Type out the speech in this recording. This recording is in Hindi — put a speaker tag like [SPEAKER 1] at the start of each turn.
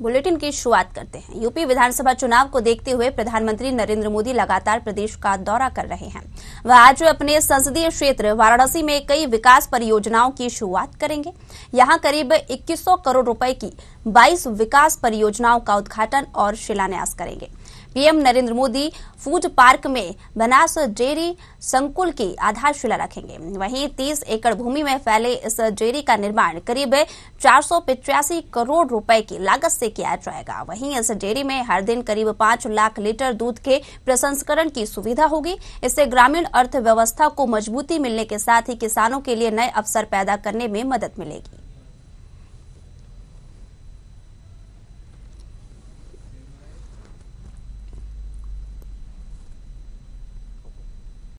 [SPEAKER 1] बुलेटिन की शुरुआत करते हैं यूपी विधानसभा चुनाव को देखते हुए प्रधानमंत्री नरेंद्र मोदी लगातार प्रदेश का दौरा कर रहे हैं वह आज अपने संसदीय क्षेत्र वाराणसी में कई विकास परियोजनाओं की शुरुआत करेंगे यहां करीब 2100 करोड़ रुपए की 22 विकास परियोजनाओं का उद्घाटन और शिलान्यास करेंगे PM Narendra Modi food park में बनास डेयरी संकुल की आधारशिला रखेंगे वहीं 30 एकड़ भूमि में फैले इस डेयरी का निर्माण करीब चार करोड़ रुपए की लागत से किया जाएगा वहीं इस डेयरी में हर दिन करीब पांच लाख लीटर दूध के प्रसंस्करण की सुविधा होगी इससे ग्रामीण अर्थव्यवस्था को मजबूती मिलने के साथ ही किसानों के लिए नए अवसर पैदा करने में मदद मिलेगी